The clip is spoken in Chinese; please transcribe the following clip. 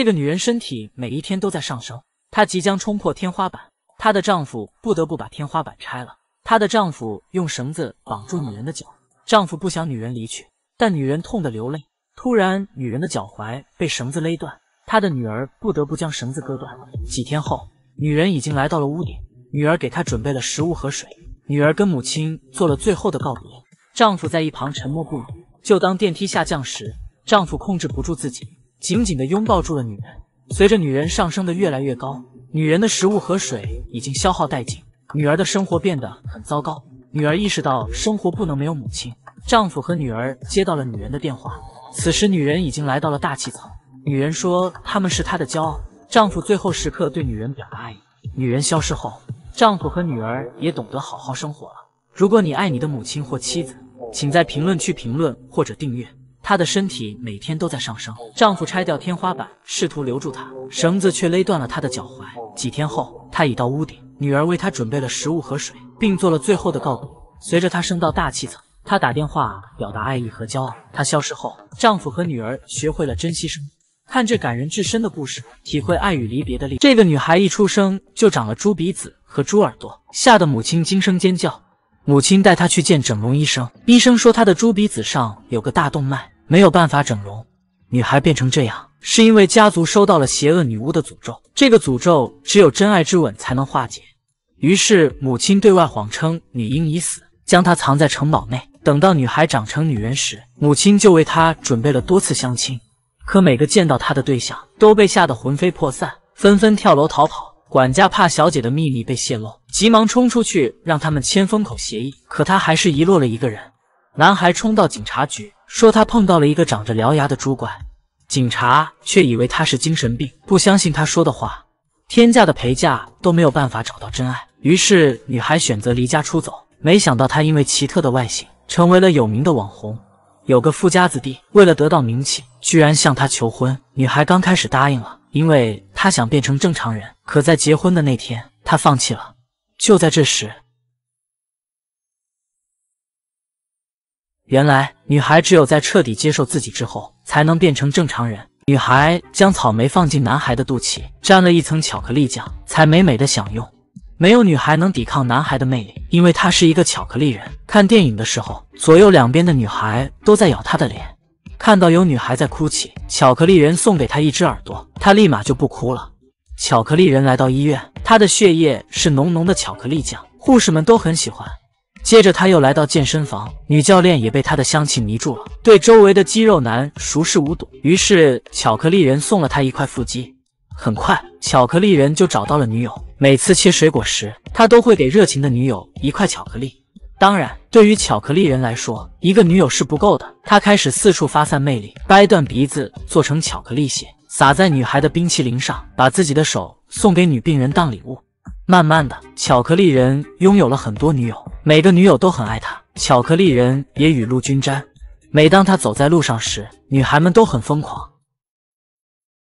这个女人身体每一天都在上升，她即将冲破天花板。她的丈夫不得不把天花板拆了。她的丈夫用绳子绑住女人的脚。丈夫不想女人离去，但女人痛得流泪。突然，女人的脚踝被绳子勒断。她的女儿不得不将绳子割断。几天后，女人已经来到了屋顶。女儿给她准备了食物和水。女儿跟母亲做了最后的告别。丈夫在一旁沉默不语。就当电梯下降时，丈夫控制不住自己。紧紧地拥抱住了女人。随着女人上升的越来越高，女人的食物和水已经消耗殆尽，女儿的生活变得很糟糕。女儿意识到生活不能没有母亲。丈夫和女儿接到了女人的电话，此时女人已经来到了大气层。女人说他们是她的骄傲。丈夫最后时刻对女人表达爱意。女人消失后，丈夫和女儿也懂得好好生活了。如果你爱你的母亲或妻子，请在评论区评论或者订阅。她的身体每天都在上升，丈夫拆掉天花板，试图留住她，绳子却勒断了她的脚踝。几天后，她已到屋顶，女儿为她准备了食物和水，并做了最后的告别。随着她升到大气层，她打电话表达爱意和骄傲。她消失后，丈夫和女儿学会了珍惜生命。看这感人至深的故事，体会爱与离别的力这个女孩一出生就长了猪鼻子和猪耳朵，吓得母亲惊声尖叫。母亲带她去见整容医生，医生说她的猪鼻子上有个大动脉。没有办法整容，女孩变成这样是因为家族收到了邪恶女巫的诅咒。这个诅咒只有真爱之吻才能化解。于是母亲对外谎称女婴已死，将她藏在城堡内。等到女孩长成女人时，母亲就为她准备了多次相亲。可每个见到她的对象都被吓得魂飞魄散，纷纷跳楼逃跑。管家怕小姐的秘密被泄露，急忙冲出去让他们签封口协议。可他还是遗落了一个人。男孩冲到警察局。说他碰到了一个长着獠牙的猪怪，警察却以为他是精神病，不相信他说的话。天价的陪嫁都没有办法找到真爱，于是女孩选择离家出走。没想到她因为奇特的外形成为了有名的网红。有个富家子弟为了得到名气，居然向她求婚。女孩刚开始答应了，因为她想变成正常人。可在结婚的那天，她放弃了。就在这时。原来，女孩只有在彻底接受自己之后，才能变成正常人。女孩将草莓放进男孩的肚脐，沾了一层巧克力酱，才美美的享用。没有女孩能抵抗男孩的魅力，因为他是一个巧克力人。看电影的时候，左右两边的女孩都在咬他的脸。看到有女孩在哭泣，巧克力人送给她一只耳朵，她立马就不哭了。巧克力人来到医院，他的血液是浓浓的巧克力酱，护士们都很喜欢。接着，他又来到健身房，女教练也被他的香气迷住了，对周围的肌肉男熟视无睹。于是，巧克力人送了他一块腹肌。很快，巧克力人就找到了女友。每次切水果时，他都会给热情的女友一块巧克力。当然，对于巧克力人来说，一个女友是不够的。他开始四处发散魅力，掰断鼻子做成巧克力屑，撒在女孩的冰淇淋上，把自己的手送给女病人当礼物。慢慢的，巧克力人拥有了很多女友。每个女友都很爱他，巧克力人也雨露均沾。每当他走在路上时，女孩们都很疯狂。